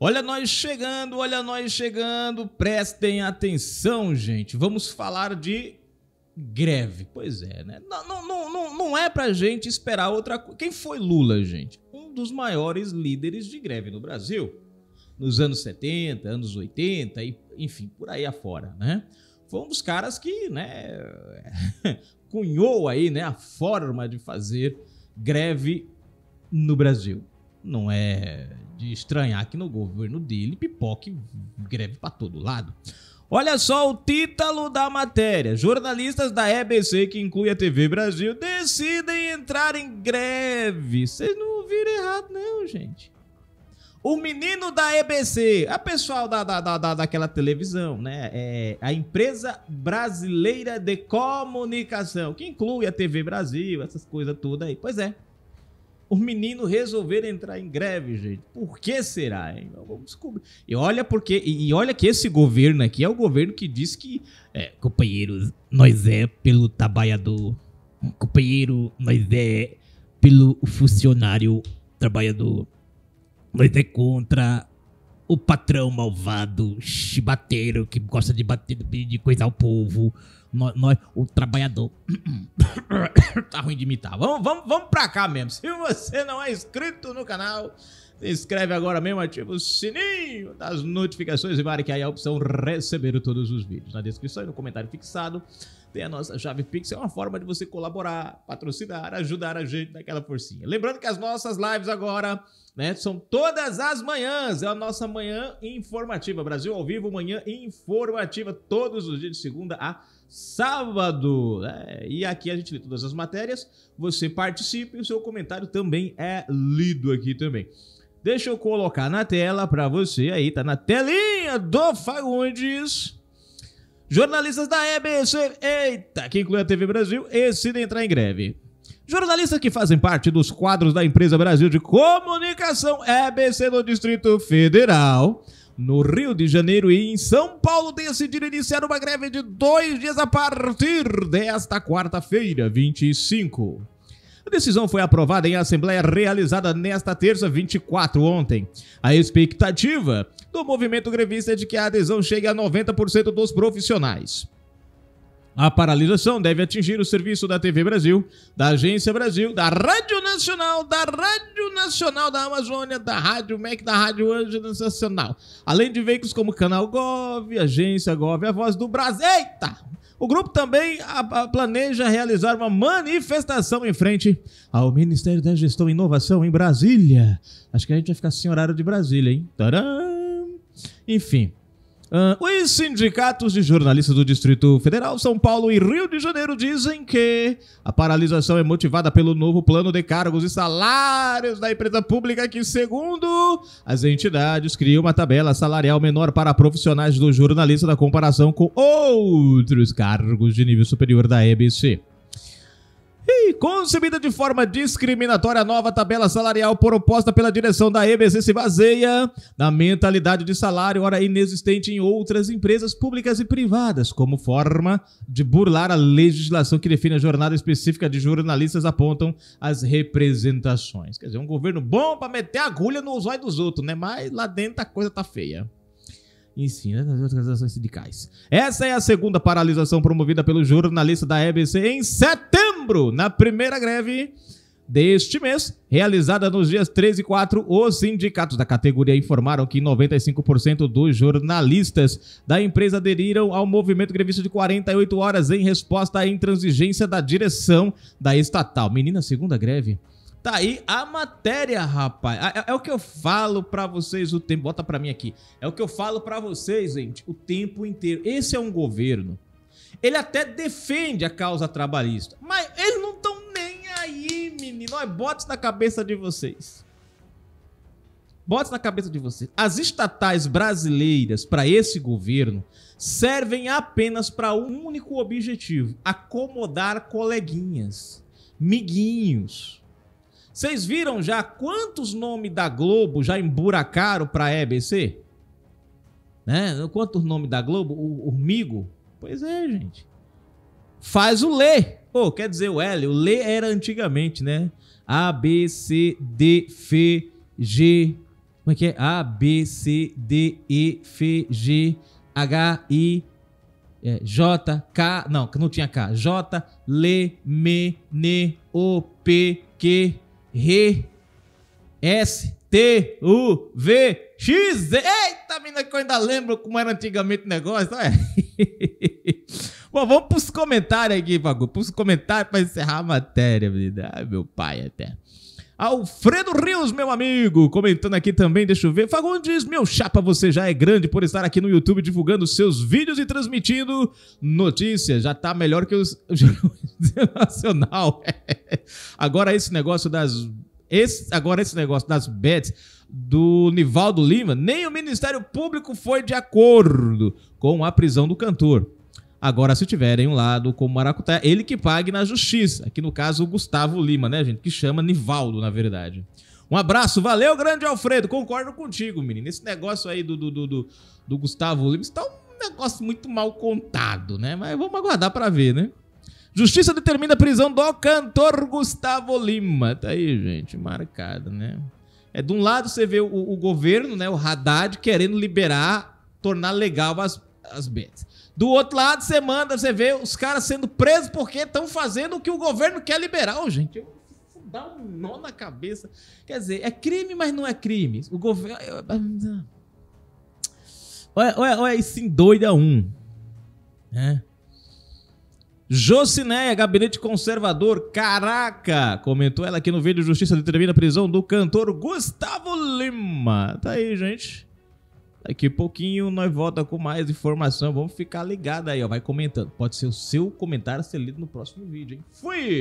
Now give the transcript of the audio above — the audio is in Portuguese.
Olha nós chegando, olha nós chegando. Prestem atenção, gente. Vamos falar de greve. Pois é, né? Não, não, não, não é pra gente esperar outra coisa. Quem foi Lula, gente? Um dos maiores líderes de greve no Brasil. Nos anos 70, anos 80, e, enfim, por aí afora, né? Foi um dos caras que, né, cunhou aí, né, a forma de fazer greve no Brasil não é de estranhar que no governo dele pipoque greve para todo lado. Olha só o título da matéria. Jornalistas da EBC, que inclui a TV Brasil, decidem entrar em greve. Vocês não ouviram errado, não, gente. O menino da EBC, a pessoal da, da, da, daquela televisão, né? É a empresa brasileira de comunicação, que inclui a TV Brasil, essas coisas todas aí. Pois é, o menino resolver entrar em greve, gente. Por que será? Hein? Vamos descobrir. E olha porque e olha que esse governo aqui é o governo que diz que, é, companheiro, nós é pelo trabalhador, companheiro, nós é pelo funcionário trabalhador, nós é contra o patrão malvado, chibateiro, que gosta de bater, de coisar o povo, nós, nós o trabalhador. tá ruim de imitar. Vamos, vamos, vamos pra cá mesmo. Se você não é inscrito no canal, se inscreve agora mesmo, ativa o sininho das notificações e marque aí é a opção receber todos os vídeos. Na descrição e no comentário fixado tem a nossa chave Pix, é uma forma de você colaborar, patrocinar, ajudar a gente naquela forcinha. Lembrando que as nossas lives agora, né, são todas as manhãs, é a nossa manhã informativa, Brasil ao vivo, manhã informativa, todos os dias de segunda a sábado. Né? E aqui a gente lê todas as matérias, você participa e o seu comentário também é lido aqui também. Deixa eu colocar na tela para você aí, tá na telinha do Fagundes. Jornalistas da EBC, eita, que inclui a TV Brasil, decidem entrar em greve. Jornalistas que fazem parte dos quadros da empresa Brasil de Comunicação EBC no Distrito Federal, no Rio de Janeiro e em São Paulo decidiram iniciar uma greve de dois dias a partir desta quarta-feira, 25. A decisão foi aprovada em assembleia realizada nesta terça, 24, ontem. A expectativa do movimento grevista é de que a adesão chegue a 90% dos profissionais. A paralisação deve atingir o serviço da TV Brasil, da Agência Brasil, da Rádio Nacional, da Rádio Nacional da Amazônia, da Rádio MEC, da Rádio Ângela Nacional. Além de veículos como Canal Gov, Agência Gov, A Voz do Brasil. Eita! O grupo também planeja realizar uma manifestação em frente ao Ministério da Gestão e Inovação em Brasília. Acho que a gente vai ficar sem horário de Brasília, hein? Tcharam! Enfim, Uh, os sindicatos de jornalistas do Distrito Federal, São Paulo e Rio de Janeiro dizem que a paralisação é motivada pelo novo plano de cargos e salários da empresa pública, que, segundo as entidades, cria uma tabela salarial menor para profissionais do jornalista na comparação com outros cargos de nível superior da EBC. Concebida de forma discriminatória, a nova tabela salarial proposta pela direção da EBC se baseia na mentalidade de salário, ora inexistente em outras empresas públicas e privadas, como forma de burlar a legislação que define a jornada específica de jornalistas, apontam as representações. Quer dizer, um governo bom para meter agulha no olhos dos outros, né? Mas lá dentro a coisa tá feia enfim, nas organizações sindicais. Essa é a segunda paralisação promovida pelo jornalista da EBC em setembro na primeira greve deste mês, realizada nos dias 3 e 4, os sindicatos da categoria informaram que 95% dos jornalistas da empresa aderiram ao movimento grevista de 48 horas em resposta à intransigência da direção da estatal. Menina, segunda greve. Tá aí a matéria, rapaz. É, é, é o que eu falo para vocês o tempo. Bota para mim aqui. É o que eu falo para vocês, gente, o tempo inteiro. Esse é um governo ele até defende a causa trabalhista. Mas nós é bota na cabeça de vocês. Bota na cabeça de vocês. As estatais brasileiras para esse governo servem apenas para um único objetivo: acomodar coleguinhas, miguinhos. Vocês viram já quantos nomes da Globo já emburacaram para a EBC? Né? Quantos nomes da Globo? O, o Migo? Pois é, gente. Faz o ler. Pô, quer dizer o L, o Lê era antigamente, né? A, B, C, D, F, G. Como é que é? A, B, C, D, E, F, G, H, I, é, J, K. Não, não tinha K. J, L, M, N, O, P, Q, R, S, T, U, V, X. Eita, menina, que eu ainda lembro como era antigamente o negócio. Olha. Bom, vamos pros comentários aqui, Fagu. Pros comentários pra encerrar a matéria, menina. Ai, meu pai até. Alfredo Rios, meu amigo, comentando aqui também, deixa eu ver. Fagundes, meu chapa, você já é grande por estar aqui no YouTube divulgando seus vídeos e transmitindo notícias. Já tá melhor que os nacional. Agora esse negócio das esse, agora esse negócio das bets do Nivaldo Lima, nem o Ministério Público foi de acordo com a prisão do cantor. Agora, se tiverem um lado como Maracutá, ele que pague na justiça. Aqui no caso, o Gustavo Lima, né, gente? Que chama Nivaldo, na verdade. Um abraço, valeu, grande Alfredo. Concordo contigo, menino. Esse negócio aí do, do, do, do Gustavo Lima está um negócio muito mal contado, né? Mas vamos aguardar para ver, né? Justiça determina a prisão do cantor Gustavo Lima. Tá aí, gente, marcado, né? É, de um lado você vê o, o governo, né, o Haddad, querendo liberar, tornar legal as as bets. Do outro lado, você manda, você vê os caras sendo presos porque estão fazendo o que o governo quer liberar, gente. Eu dá um nó na cabeça. Quer dizer, é crime, mas não é crime. O governo. Olha, olha, olha isso doida um. É. Né? Jocineia, gabinete conservador, caraca, comentou ela aqui no vídeo Justiça determina a prisão do cantor Gustavo Lima. Tá aí, gente. Daqui a pouquinho nós volta com mais informação. Vamos ficar ligado aí, ó. Vai comentando. Pode ser o seu comentário ser lido no próximo vídeo, hein? Fui!